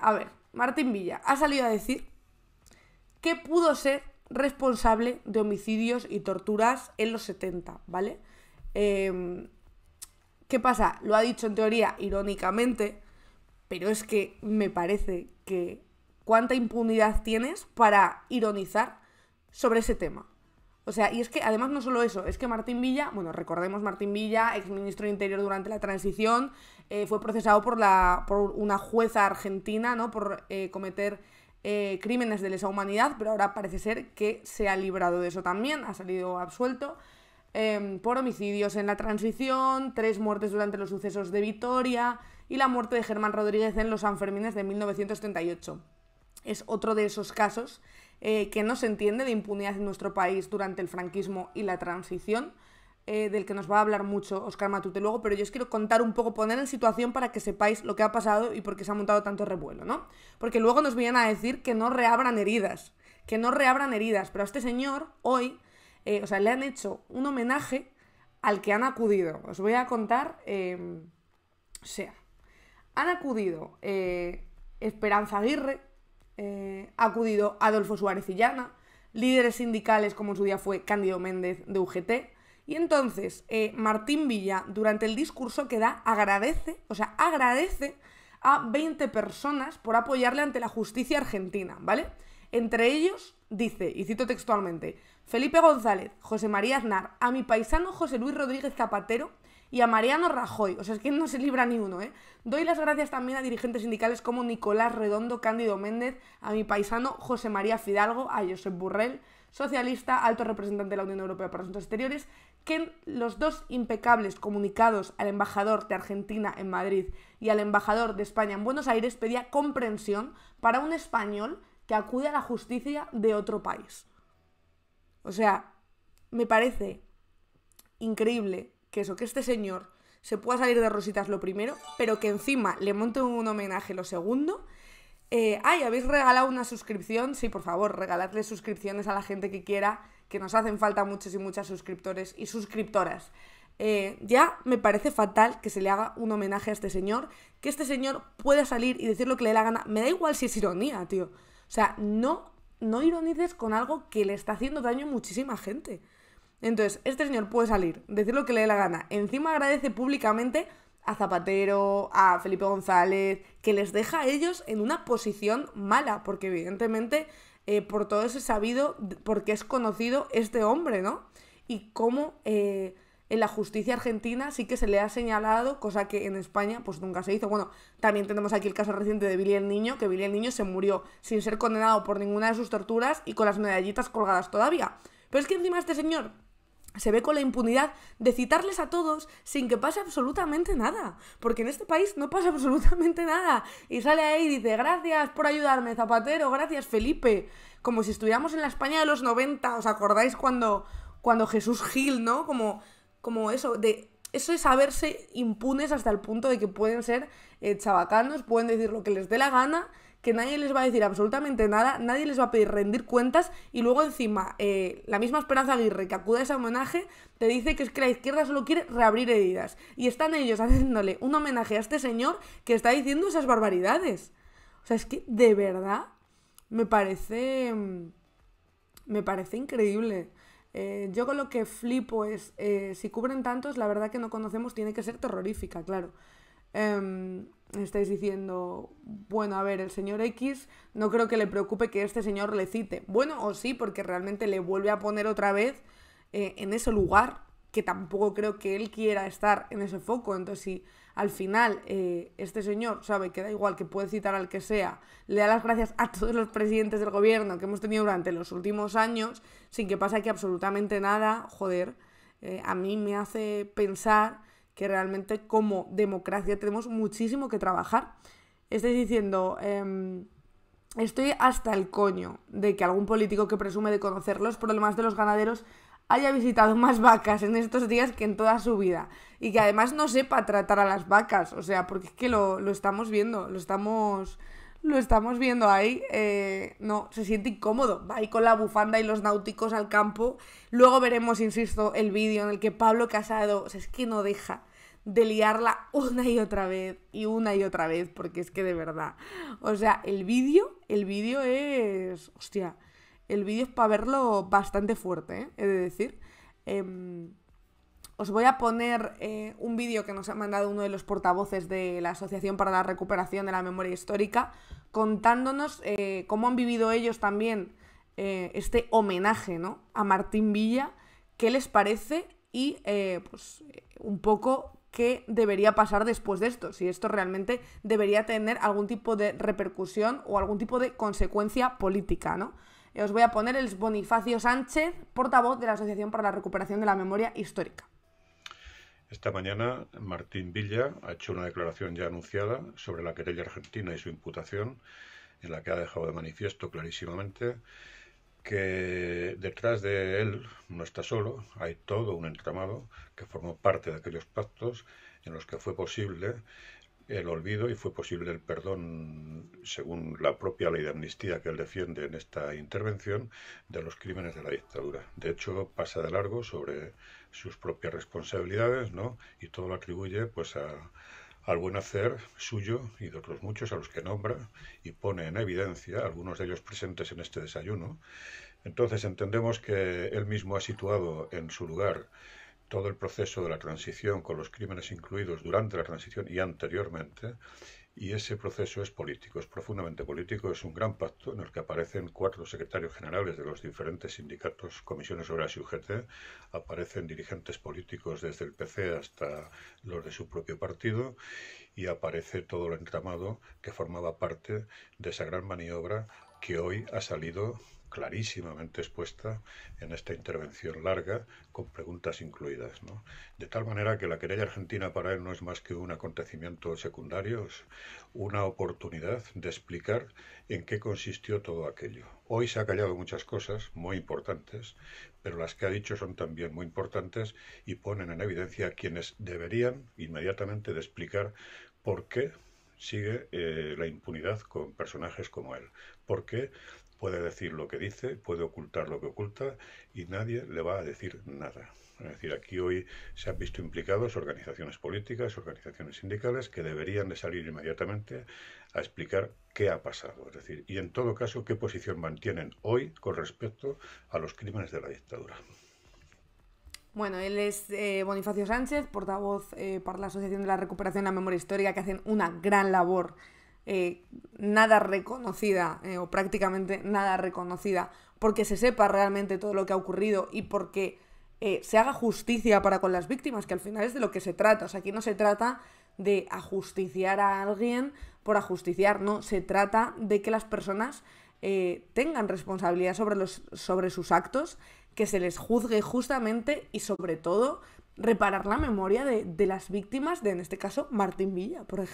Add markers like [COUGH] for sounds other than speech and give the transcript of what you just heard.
A ver, Martín Villa ha salido a decir que pudo ser responsable de homicidios y torturas en los 70, ¿vale? Em, ¿Qué pasa? Lo ha dicho en teoría irónicamente, pero es que me parece que cuánta impunidad tienes para ironizar sobre ese tema. O sea, y es que además no solo eso, es que Martín Villa, bueno, recordemos Martín Villa, exministro de Interior durante la transición, eh, fue procesado por, la, por una jueza argentina, ¿no? Por eh, cometer eh, crímenes de lesa humanidad, pero ahora parece ser que se ha librado de eso también, ha salido absuelto em, por homicidios en la transición, tres muertes durante los sucesos de Vitoria y la muerte de Germán Rodríguez en los Sanfermines de 1938 es otro de esos casos eh, que no se entiende de impunidad en nuestro país durante el franquismo y la transición, eh, del que nos va a hablar mucho Oscar Matute luego, pero yo os quiero contar un poco, poner en situación para que sepáis lo que ha pasado y por qué se ha montado tanto revuelo, ¿no? Porque luego nos vienen a decir que no reabran heridas, que no reabran heridas, pero a este señor hoy, eh, o sea, le han hecho un homenaje al que han acudido. Os voy a contar, o sea, han acudido Esperanza Aguirre, eh, ha acudido Adolfo Suárez y Llana, líderes sindicales como en su día fue Cándido Méndez de UGT. Y entonces eh, Martín Villa, durante el discurso que da, agradece, o sea, agradece a 20 personas por apoyarle ante la justicia argentina, ¿vale? Entre ellos dice, y cito textualmente, Felipe González, José María Aznar, a mi paisano José Luis Rodríguez Zapatero, y a Mariano Rajoy. O sea, es que no se libra ni uno, ¿eh? Doy las gracias también a dirigentes sindicales como Nicolás Redondo, Cándido Méndez, a mi paisano José María Fidalgo, a Josep Burrell, socialista, alto representante de la Unión Europea para Asuntos Exteriores, que en los dos impecables comunicados al embajador de Argentina en Madrid y al embajador de España en Buenos Aires pedía comprensión para un español que acude a la justicia de otro país. O sea, me parece increíble que eso, que este señor se pueda salir de rositas lo primero, pero que encima le monte un homenaje lo segundo. Eh, ay, ¿habéis regalado una suscripción? Sí, por favor, regaladle suscripciones a la gente que quiera, que nos hacen falta muchos y muchas suscriptores y suscriptoras. Eh, ya me parece fatal que se le haga un homenaje a este señor, que este señor pueda salir y decir lo que le dé la gana. Me da igual si es ironía, tío. O sea, no, no ironices con algo que le está haciendo daño a muchísima gente. Entonces, este señor puede salir, decir lo que le dé la gana. Encima agradece públicamente a Zapatero, a Felipe González, que les deja a ellos en una posición mala, porque evidentemente eh, por todo ese sabido, porque es conocido este hombre, ¿no? Y cómo eh, en la justicia argentina sí que se le ha señalado, cosa que en España pues nunca se hizo. Bueno, también tenemos aquí el caso reciente de Billy el Niño, que Billy el Niño se murió sin ser condenado por ninguna de sus torturas y con las medallitas colgadas todavía. Pero es que encima este señor se ve con la impunidad de citarles a todos sin que pase absolutamente nada. Porque en este país no pasa [LAUGHS] absolutamente nada. Y sale ahí y dice, gracias por ayudarme, Zapatero, gracias, Felipe. Como si estuviéramos en la España de los 90, ¿os acordáis cuando, cuando Jesús Gil, ¿no? Como, como eso, de... Eso es haberse impunes hasta el punto de que pueden ser eh, chavacanos, pueden decir lo que les dé la gana que nadie les va a decir absolutamente nada, nadie les va a pedir rendir cuentas y luego encima eh, la misma Esperanza Aguirre que acude a ese homenaje te dice que es que la izquierda solo quiere reabrir heridas y están ellos haciéndole un homenaje a este señor que está diciendo esas barbaridades. O sea, es que de verdad me parece... Mm, me parece increíble. Eh, yo con lo que flipo es, eh, si cubren tantos, la verdad que no conocemos tiene que ser terrorífica, claro. Em, estáis diciendo, bueno, a ver, el señor X no creo que le preocupe que este señor le cite. Bueno, o sí, porque realmente le vuelve a poner otra vez eh, en ese lugar, que tampoco creo que él quiera estar en ese foco. Entonces, si al final eh, este señor sabe que da igual que puede citar al que sea, le da las gracias a todos los presidentes del gobierno que hemos tenido durante los últimos años, sin que pase aquí absolutamente nada, joder, eh, a mí me hace pensar que realmente como democracia tenemos muchísimo que trabajar. estoy diciendo, em, estoy hasta el coño de que algún político que presume de conocer los problemas de los ganaderos haya visitado más vacas en estos días que en toda su vida. Y que además no sepa tratar a las vacas. O sea, porque es que lo, estamos viendo, lo estamos. Lo estamos viendo ahí. Eh, no, se siente incómodo. Va ahí con la bufanda y los náuticos al campo. Luego veremos, insisto, el vídeo en el que Pablo Casado. O sea, es que no deja de liarla una y otra vez y una y otra vez, porque es que de verdad. O sea, el vídeo, el vídeo es. Hostia, el vídeo es para verlo bastante fuerte, ¿eh? he de decir. Em, os voy a poner eh, un vídeo que nos ha mandado uno de los portavoces de la Asociación para la Recuperación de la Memoria Histórica, contándonos eh, cómo han vivido ellos también eh, este homenaje a Martín Villa, qué les parece y pues, un poco qué debería pasar después de esto, si esto realmente debería tener algún tipo de repercusión o algún tipo de consecuencia política, ¿no? Os voy a poner el Bonifacio Sánchez, portavoz de la Asociación para la Recuperación de la Memoria Histórica. Esta mañana Martín Villa ha hecho una declaración ya anunciada sobre la querella argentina y su imputación, en la que ha dejado de manifiesto clarísimamente que detrás de él no está solo, hay todo un entramado que formó parte de aquellos pactos en los que fue posible el olvido y fue posible el perdón, según la propia ley de amnistía que él defiende en esta intervención, de los crímenes de la dictadura. De hecho, pasa de largo sobre sus propias responsabilidades, ¿no? Y todo lo atribuye, pues, a, al buen hacer suyo y de otros muchos a los que nombra y pone en evidencia, algunos de ellos presentes en este desayuno, entonces entendemos que él mismo ha situado en su lugar todo el proceso de la transición con los crímenes incluidos durante la transición y anteriormente, y ese proceso es político, es profundamente político, es un gran pacto en el que aparecen cuatro secretarios generales de los diferentes sindicatos, comisiones sobre y UGT, aparecen dirigentes políticos desde el PC hasta los de su propio partido y aparece todo el entramado que formaba parte de esa gran maniobra que hoy ha salido clarísimamente expuesta en esta intervención larga, con preguntas incluidas. De tal manera que la querella argentina para él no es más que un acontecimiento secundario, es una oportunidad de explicar en qué consistió todo aquello. Hoy se ha callado muchas cosas muy importantes, pero las que ha dicho son también muy importantes y ponen en evidencia a quienes deberían inmediatamente de explicar por qué sigue eh, la impunidad con personajes como él. ¿Por qué puede decir lo que dice, puede ocultar lo que oculta y nadie le va a decir nada. Es decir, aquí hoy se han visto implicados organizaciones políticas, organizaciones sindicales que deberían de salir inmediatamente a explicar qué ha pasado, es decir, y en todo caso qué posición mantienen hoy con respecto a los crímenes de la dictadura. Bueno, él es eh, Bonifacio Sánchez, portavoz eh, para la Asociación de la Recuperación de la Memoria Histórica, que hacen una gran labor eh, nada reconocida eh, o prácticamente nada reconocida, porque se sepa realmente todo lo que ha ocurrido y porque eh, se haga justicia para con las víctimas, que al final es de lo que se trata. O sea, aquí no se trata de ajusticiar a alguien por ajusticiar, no, se trata de que las personas tengan responsabilidad sobre, los, sobre sus actos, que se les juzgue justamente y sobre todo reparar la memoria de, de las víctimas de, en este caso, Martín Villa, por ejemplo.